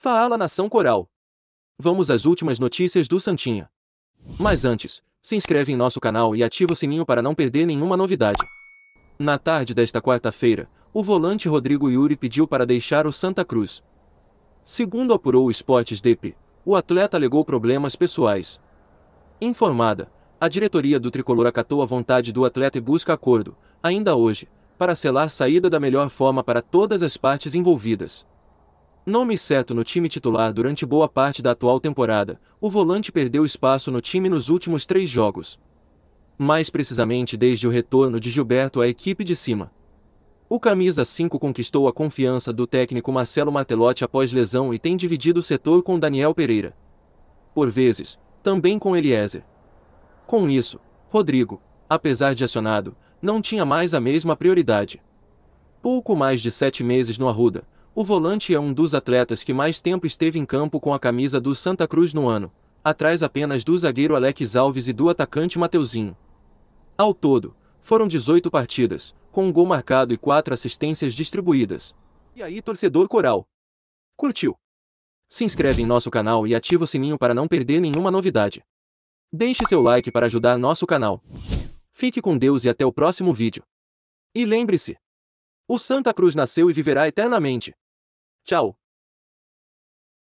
Fala Nação Coral. Vamos às últimas notícias do Santinha. Mas antes, se inscreve em nosso canal e ativa o sininho para não perder nenhuma novidade. Na tarde desta quarta-feira, o volante Rodrigo Yuri pediu para deixar o Santa Cruz. Segundo apurou o Esportes DP, o atleta alegou problemas pessoais. Informada, a diretoria do tricolor acatou a vontade do atleta e busca acordo, ainda hoje, para selar saída da melhor forma para todas as partes envolvidas. Nome certo no time titular durante boa parte da atual temporada, o volante perdeu espaço no time nos últimos três jogos. Mais precisamente desde o retorno de Gilberto à equipe de cima. O camisa 5 conquistou a confiança do técnico Marcelo Martelotti após lesão e tem dividido o setor com Daniel Pereira. Por vezes, também com Eliezer. Com isso, Rodrigo, apesar de acionado, não tinha mais a mesma prioridade. Pouco mais de sete meses no Arruda, o volante é um dos atletas que mais tempo esteve em campo com a camisa do Santa Cruz no ano, atrás apenas do zagueiro Alex Alves e do atacante Mateuzinho. Ao todo, foram 18 partidas, com um gol marcado e quatro assistências distribuídas. E aí, torcedor coral? Curtiu? Se inscreve em nosso canal e ativa o sininho para não perder nenhuma novidade. Deixe seu like para ajudar nosso canal. Fique com Deus e até o próximo vídeo. E lembre-se, o Santa Cruz nasceu e viverá eternamente. Ciao